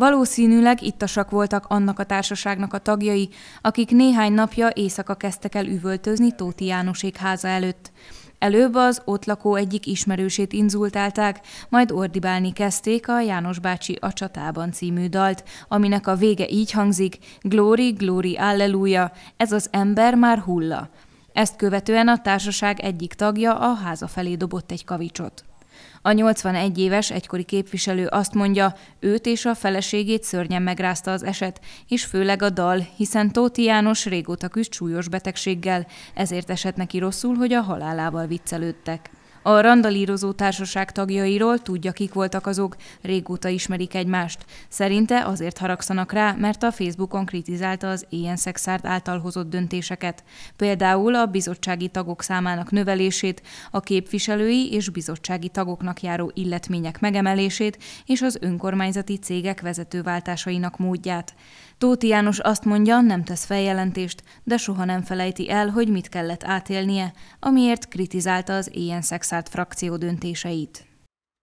Valószínűleg ittasak voltak annak a társaságnak a tagjai, akik néhány napja éjszaka kezdtek el üvöltözni Tóti Jánosék háza előtt. Előbb az ott lakó egyik ismerősét inzultálták, majd ordibálni kezdték a János bácsi a csatában című dalt, aminek a vége így hangzik, Glory, Glory, Alleluja, ez az ember már hulla. Ezt követően a társaság egyik tagja a háza felé dobott egy kavicsot. A 81 éves egykori képviselő azt mondja, őt és a feleségét szörnyen megrázta az eset, és főleg a dal, hiszen Tóti János régóta küzd súlyos betegséggel, ezért esett neki rosszul, hogy a halálával viccelődtek. A randalírozó társaság tagjairól tudja, kik voltak azok, régóta ismerik egymást. Szerinte azért haragszanak rá, mert a Facebookon kritizálta az ilyen szexárd által hozott döntéseket. Például a bizottsági tagok számának növelését, a képviselői és bizottsági tagoknak járó illetmények megemelését és az önkormányzati cégek vezetőváltásainak módját. Tóti János azt mondja, nem tesz feljelentést, de soha nem felejti el, hogy mit kellett átélnie, amiért kritizálta az ilyen szex megszállt frakció döntéseit.